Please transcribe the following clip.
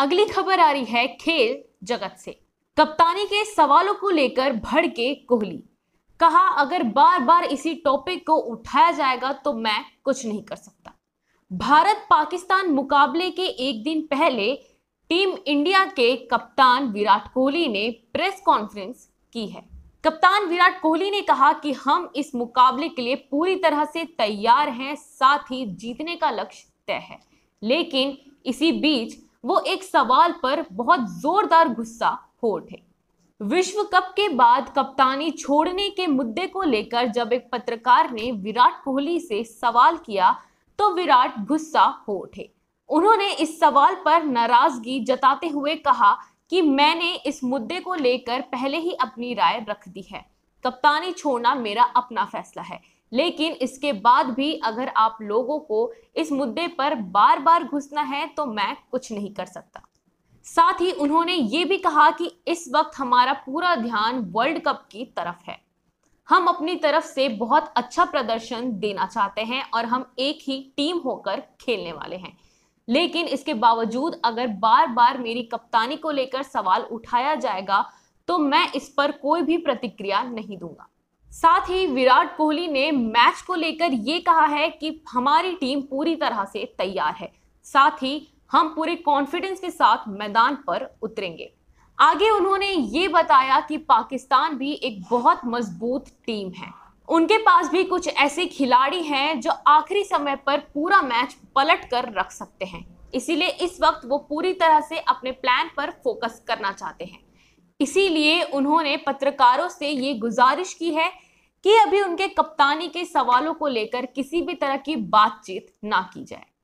अगली खबर आ रही है खेल जगत से कप्तानी के सवालों को लेकर भड़के कोहली कहा अगर बार बार इसी टॉपिक को उठाया जाएगा तो मैं कुछ नहीं कर सकता भारत पाकिस्तान मुकाबले के एक दिन पहले टीम इंडिया के कप्तान विराट कोहली ने प्रेस कॉन्फ्रेंस की है कप्तान विराट कोहली ने कहा कि हम इस मुकाबले के लिए पूरी तरह से तैयार हैं साथ ही जीतने का लक्ष्य तय है लेकिन इसी बीच वो एक सवाल पर बहुत जोरदार गुस्सा हो उठे विश्व कप के बाद कप्तानी छोड़ने के मुद्दे को लेकर जब एक पत्रकार ने विराट कोहली से सवाल किया तो विराट गुस्सा हो उठे उन्होंने इस सवाल पर नाराजगी जताते हुए कहा कि मैंने इस मुद्दे को लेकर पहले ही अपनी राय रख दी है कप्तानी छोड़ना मेरा अपना फैसला है लेकिन इसके बाद भी अगर आप लोगों को इस मुद्दे पर बार बार घुसना है तो मैं कुछ नहीं कर सकता साथ ही उन्होंने ये भी कहा कि इस वक्त हमारा पूरा ध्यान वर्ल्ड कप की तरफ है हम अपनी तरफ से बहुत अच्छा प्रदर्शन देना चाहते हैं और हम एक ही टीम होकर खेलने वाले हैं लेकिन इसके बावजूद अगर बार बार मेरी कप्तानी को लेकर सवाल उठाया जाएगा तो मैं इस पर कोई भी प्रतिक्रिया नहीं दूंगा साथ ही विराट कोहली ने मैच को लेकर ये कहा है कि हमारी टीम पूरी तरह से तैयार है साथ ही हम पूरे कॉन्फिडेंस के साथ मैदान पर उतरेंगे आगे उन्होंने ये बताया कि पाकिस्तान भी एक बहुत मजबूत टीम है उनके पास भी कुछ ऐसे खिलाड़ी हैं जो आखिरी समय पर पूरा मैच पलट कर रख सकते हैं इसीलिए इस वक्त वो पूरी तरह से अपने प्लान पर फोकस करना चाहते हैं इसीलिए उन्होंने पत्रकारों से ये गुजारिश की है कि अभी उनके कप्तानी के सवालों को लेकर किसी भी तरह की बातचीत ना की जाए